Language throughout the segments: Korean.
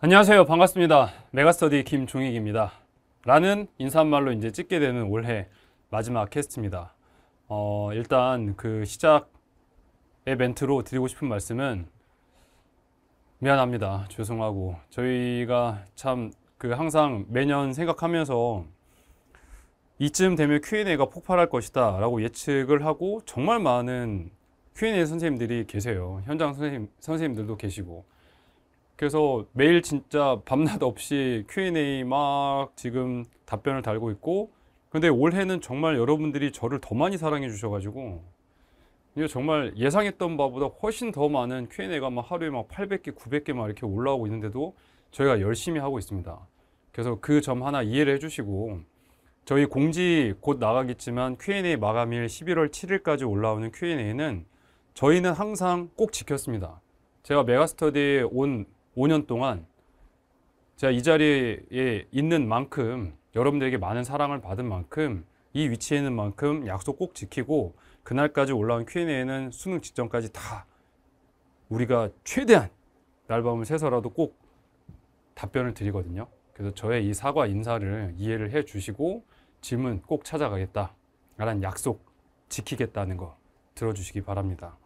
안녕하세요. 반갑습니다. 메가스터디 김종익입니다. 라는 인사말로 이제 찍게 되는 올해 마지막 캐스트입니다. 어, 일단 그 시작의 멘트로 드리고 싶은 말씀은 미안합니다. 죄송하고 저희가 참 그 항상 매년 생각하면서 이쯤 되면 Q&A가 폭발할 것이다 라고 예측을 하고 정말 많은 Q&A 선생님들이 계세요. 현장 선생님, 선생님들도 계시고 그래서 매일 진짜 밤낮 없이 Q&A 막 지금 답변을 달고 있고 근데 올해는 정말 여러분들이 저를 더 많이 사랑해 주셔가지고 정말 예상했던 바보다 훨씬 더 많은 Q&A가 막 하루에 막 800개, 900개 막 이렇게 올라오고 있는데도 저희가 열심히 하고 있습니다. 그래서 그 점 하나 이해를 해주시고 저희 공지 곧 나가겠지만 Q&A 마감일 11월 7일까지 올라오는 Q&A는 저희는 항상 꼭 지켰습니다. 제가 메가스터디에 온 5년 동안 제가 이 자리에 있는 만큼 여러분들에게 많은 사랑을 받은 만큼 이 위치에 있는 만큼 약속 꼭 지키고 그날까지 올라온 Q&A는 수능 직전까지 다 우리가 최대한 날밤을 새서라도 꼭 답변을 드리거든요. 그래서 저의 이 사과 인사를 이해를 해 주시고 질문 꼭 찾아가겠다라는 약속 지키겠다는 거 들어주시기 바랍니다.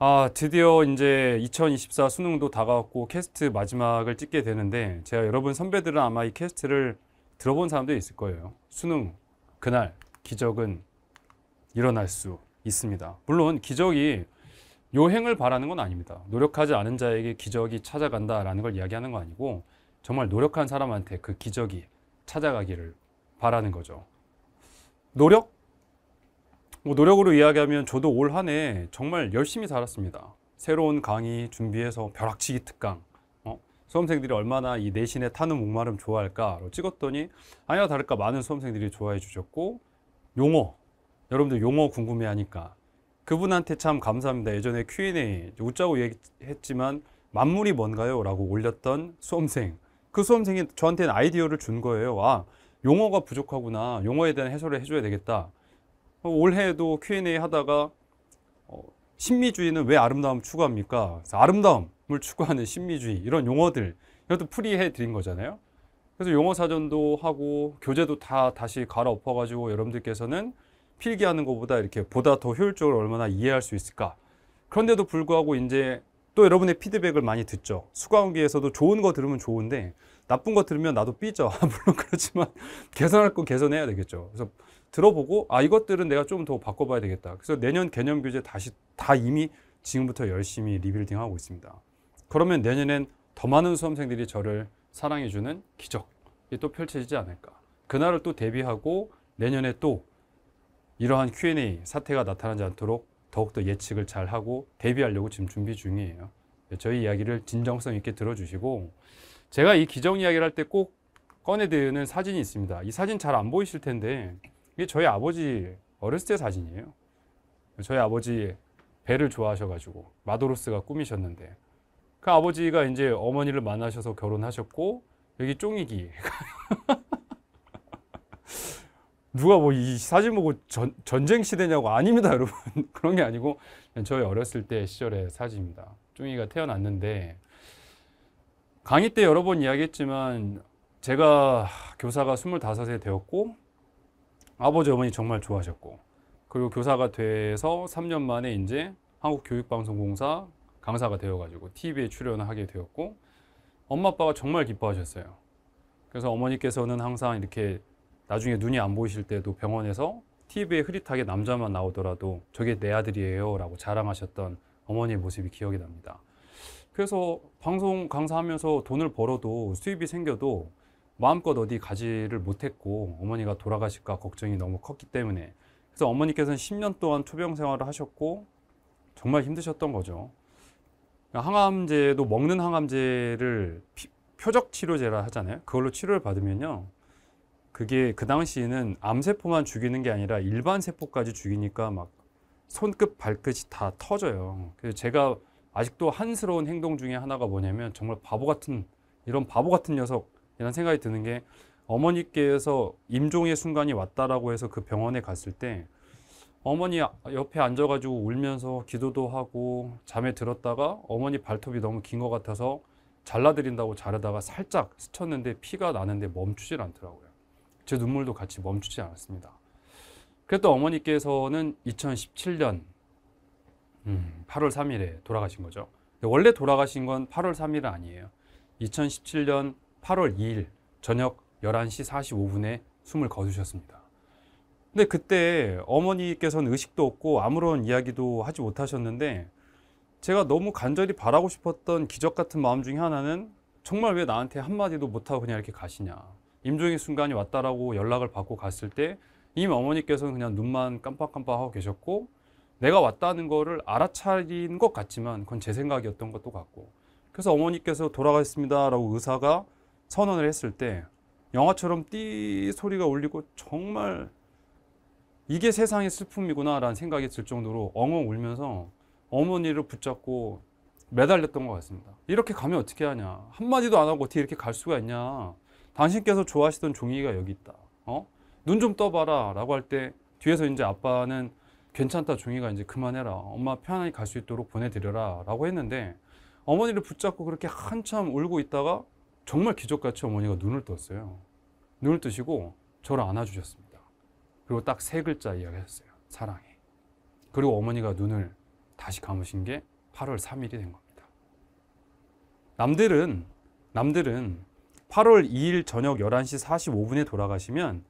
아, 드디어 이제 2024 수능도 다가왔고 캐스트 마지막을 찍게 되는데 제가 여러분 선배들은 아마 이 캐스트를 들어본 사람도 있을 거예요. 수능 그날 기적은 일어날 수 있습니다. 물론 기적이 요행을 바라는 건 아닙니다. 노력하지 않은 자에게 기적이 찾아간다라는 걸 이야기하는 거 아니고 정말 노력한 사람한테 그 기적이 찾아가기를 바라는 거죠. 노력 뭐 노력으로 이야기하면 저도 올 한해 정말 열심히 살았습니다. 새로운 강의 준비해서 벼락치기 특강 어? 수험생들이 얼마나 이 내신에 타는 목마름 좋아할까 찍었더니 아니나 다를까 많은 수험생들이 좋아해 주셨고 용어 여러분들 용어 궁금해하니까 그분한테 참 감사합니다. 예전에 Q&A 웃자고 얘기했지만 만물이 뭔가요? 라고 올렸던 수험생 그 수험생이 저한테는 아이디어를 준 거예요. 아 용어가 부족하구나 용어에 대한 해설을 해줘야 되겠다 올해에도 Q&A 하다가 어, 신미주의는 왜 아름다움 추구합니까? 아름다움을 추구하는 심미주의 이런 용어들 이것도 풀이해 드린 거잖아요. 그래서 용어 사전도 하고 교재도 다 다시 갈아엎어 가지고 여러분들께서는 필기하는 것보다 이렇게 보다 더 효율적으로 얼마나 이해할 수 있을까. 그런데도 불구하고 이제 또 여러분의 피드백을 많이 듣죠. 수강기에서도 좋은 거 들으면 좋은데 나쁜 거 들으면 나도 삐져. 물론 그렇지만 개선할 건 개선해야 되겠죠. 그래서 들어보고 아 이것들은 내가 좀 더 바꿔봐야 되겠다. 그래서 내년 개념 교재 다시 다 이미 지금부터 열심히 리빌딩하고 있습니다. 그러면 내년엔 더 많은 수험생들이 저를 사랑해주는 기적이 또 펼쳐지지 않을까. 그날을 또 대비하고 내년에 또 이러한 Q&A 사태가 나타나지 않도록 더욱더 예측을 잘 하고 대비하려고 지금 준비 중이에요. 네, 저희 이야기를 진정성 있게 들어주시고 제가 이 기정 이야기를 할 때 꼭 꺼내드는 사진이 있습니다. 이 사진 잘 안 보이실 텐데 이게 저희 아버지 어렸을 때 사진이에요. 저희 아버지 배를 좋아하셔가지고 마도로스가 꿈이셨는데 그 아버지가 이제 어머니를 만나셔서 결혼하셨고 여기 쫑이기 누가 뭐 이 사진 보고 전, 전쟁 시대냐고 아닙니다 여러분 그런 게 아니고 저희 어렸을 때 시절의 사진입니다 쫑이가 태어났는데 강의 때 여러 번 이야기했지만 제가 교사가 25세 되었고 아버지 어머니 정말 좋아하셨고 그리고 교사가 돼서 3년 만에 이제 한국교육방송공사 강사가 되어가지고 TV에 출연하게 되었고 엄마 아빠가 정말 기뻐하셨어요 그래서 어머니께서는 항상 이렇게 나중에 눈이 안 보이실 때도 병원에서 TV에 흐릿하게 남자만 나오더라도 저게 내 아들이에요 라고 자랑하셨던 어머니의 모습이 기억이 납니다. 그래서 방송 강사하면서 돈을 벌어도 수입이 생겨도 마음껏 어디 가지를 못했고 어머니가 돌아가실까 걱정이 너무 컸기 때문에 그래서 어머니께서는 10년 동안 투병 생활을 하셨고 정말 힘드셨던 거죠. 항암제도 먹는 항암제를 피, 표적 치료제라 하잖아요. 그걸로 치료를 받으면요. 그게 그 당시에는 암세포만 죽이는 게 아니라 일반 세포까지 죽이니까 막 손끝 발끝이 다 터져요. 그래서 제가 아직도 한스러운 행동 중에 하나가 뭐냐면 정말 바보 같은 이런 바보 같은 녀석이라 생각이 드는 게 어머니께서 임종의 순간이 왔다라고 해서 그 병원에 갔을 때 어머니 옆에 앉아가지고 울면서 기도도 하고 잠에 들었다가 어머니 발톱이 너무 긴 것 같아서 잘라드린다고 자르다가 살짝 스쳤는데 피가 나는데 멈추질 않더라고요. 제 눈물도 같이 멈추지 않았습니다. 그랬던 어머니께서는 2017년 8월 3일에 돌아가신 거죠. 원래 돌아가신 건 8월 3일은 아니에요. 2017년 8월 2일 저녁 11시 45분에 숨을 거두셨습니다. 근데 그때 어머니께서는 의식도 없고 아무런 이야기도 하지 못하셨는데 제가 너무 간절히 바라고 싶었던 기적 같은 마음 중에 하나는 정말 왜 나한테 한마디도 못하고 그냥 이렇게 가시냐. 임종의 순간이 왔다라고 연락을 받고 갔을 때 이미 어머니께서는 그냥 눈만 깜빡깜빡하고 계셨고 내가 왔다는 거를 알아차린 것 같지만 그건 제 생각이었던 것도 같고 그래서 어머니께서 돌아가셨습니다라고 의사가 선언을 했을 때 영화처럼 띠 소리가 울리고 정말 이게 세상의 슬픔이구나라는 생각이 들 정도로 엉엉 울면서 어머니를 붙잡고 매달렸던 것 같습니다. 이렇게 가면 어떻게 하냐. 한마디도 안 하고 어떻게 이렇게 갈 수가 있냐. 당신께서 좋아하시던 종이가 여기 있다. 어? 눈 좀 떠봐라. 라고 할 때 뒤에서 이제 아빠는 괜찮다. 종이가 이제 그만해라. 엄마 편안히 갈 수 있도록 보내드려라. 라고 했는데 어머니를 붙잡고 그렇게 한참 울고 있다가 정말 기적같이 어머니가 눈을 떴어요. 눈을 뜨시고 저를 안아주셨습니다. 그리고 딱 세 글자 이야기했어요. 사랑해. 그리고 어머니가 눈을 다시 감으신 게 8월 3일이 된 겁니다. 남들은, 남들은 8월 2일 저녁 11시 45분에 돌아가시면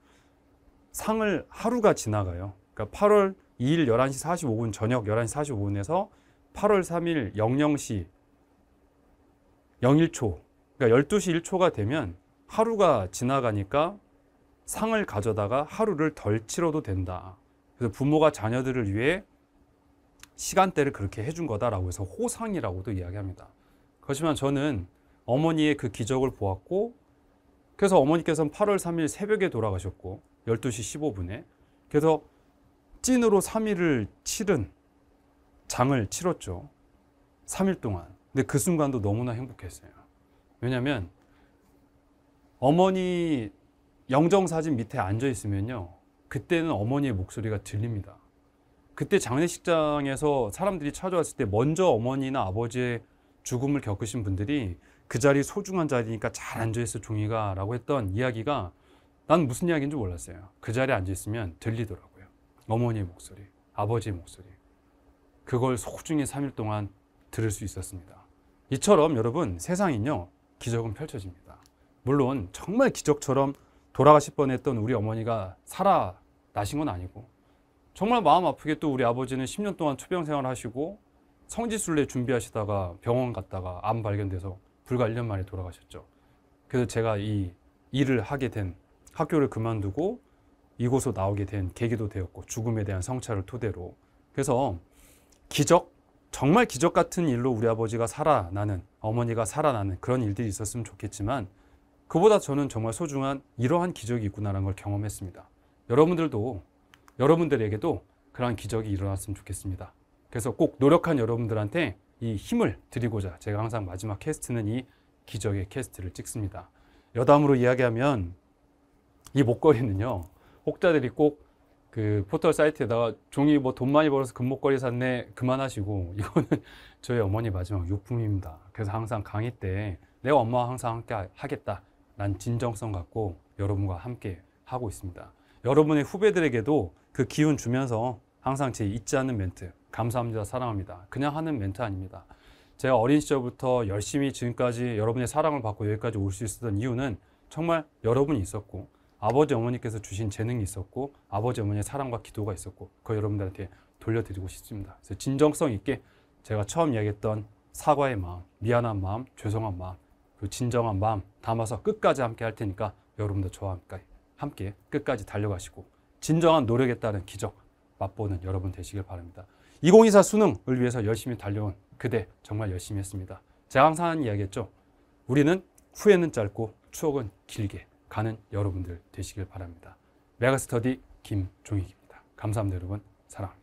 상을 하루가 지나가요. 그러니까 8월 2일 11시 45분 저녁 11시 45분에서 8월 3일 00시 01초 그러니까 12시 1초가 되면 하루가 지나가니까 상을 가져다가 하루를 덜 치러도 된다. 그래서 부모가 자녀들을 위해 시간대를 그렇게 해준 거다라고 해서 호상이라고도 이야기합니다. 그렇지만 저는 어머니의 그 기적을 보았고 그래서 어머니께서는 8월 3일 새벽에 돌아가셨고 12시 15분에 그래서 찐으로 3일을 치른 장을 치렀죠. 3일 동안. 근데 그 순간도 너무나 행복했어요. 왜냐면 하 어머니 영정사진 밑에 앉아 있으면요. 그때는 어머니의 목소리가 들립니다. 그때 장례식장에서 사람들이 찾아왔을 때 먼저 어머니나 아버지의 죽음을 겪으신 분들이 그 자리 소중한 자리니까 잘 앉아있어 종이가 라고 했던 이야기가 난 무슨 이야기인지 몰랐어요. 그 자리에 앉아있으면 들리더라고요. 어머니의 목소리, 아버지의 목소리. 그걸 소중히 3일 동안 들을 수 있었습니다. 이처럼 여러분 세상은요 기적은 펼쳐집니다. 물론 정말 기적처럼 돌아가실 뻔했던 우리 어머니가 살아나신 건 아니고 정말 마음 아프게 또 우리 아버지는 10년 동안 초병 생활 하시고 성지순례 준비하시다가 병원 갔다가 암 발견돼서 불과 1년 만에 돌아가셨죠. 그래서 제가 이 일을 하게 된 학교를 그만두고 이곳으로 나오게 된 계기도 되었고 죽음에 대한 성찰을 토대로 그래서 기적 정말 기적 같은 일로 우리 아버지가 살아나는 어머니가 살아나는 그런 일들이 있었으면 좋겠지만 그보다 저는 정말 소중한 이러한 기적이 있구나라는 걸 경험했습니다. 여러분들도 여러분들에게도 그러한 기적이 일어났으면 좋겠습니다. 그래서 꼭 노력한 여러분들한테 이 힘을 드리고자 제가 항상 마지막 캐스트는 이 기적의 캐스트를 찍습니다. 여담으로 이야기하면 이 목걸이는요. 혹자들이 꼭 그 포털 사이트에다가 종이 뭐 돈 많이 벌어서 금목걸이 샀네 그만하시고 이거는 저희 어머니 마지막 유품입니다. 그래서 항상 강의 때 내가 엄마와 항상 함께 하겠다. 난 진정성 갖고 여러분과 함께 하고 있습니다. 여러분의 후배들에게도 그 기운 주면서 항상 제 잊지 않는 멘트 감사합니다. 사랑합니다. 그냥 하는 멘트 아닙니다. 제가 어린 시절부터 열심히 지금까지 여러분의 사랑을 받고 여기까지 올 수 있었던 이유는 정말 여러분이 있었고 아버지 어머니께서 주신 재능이 있었고 아버지 어머니의 사랑과 기도가 있었고 그 여러분들한테 돌려드리고 싶습니다. 그래서 진정성 있게 제가 처음 이야기했던 사과의 마음, 미안한 마음, 죄송한 마음, 그 진정한 마음 담아서 끝까지 함께 할 테니까 여러분도 저와 함께, 함께 끝까지 달려가시고 진정한 노력에 따른 기적 맛보는 여러분 되시길 바랍니다. 2024 수능을 위해서 열심히 달려온 그대 정말 열심히 했습니다. 제가 항상 하는 이야기였죠. 우리는 후회는 짧고 추억은 길게 가는 여러분들 되시길 바랍니다. 메가스터디 김종익입니다. 감사합니다 여러분. 사랑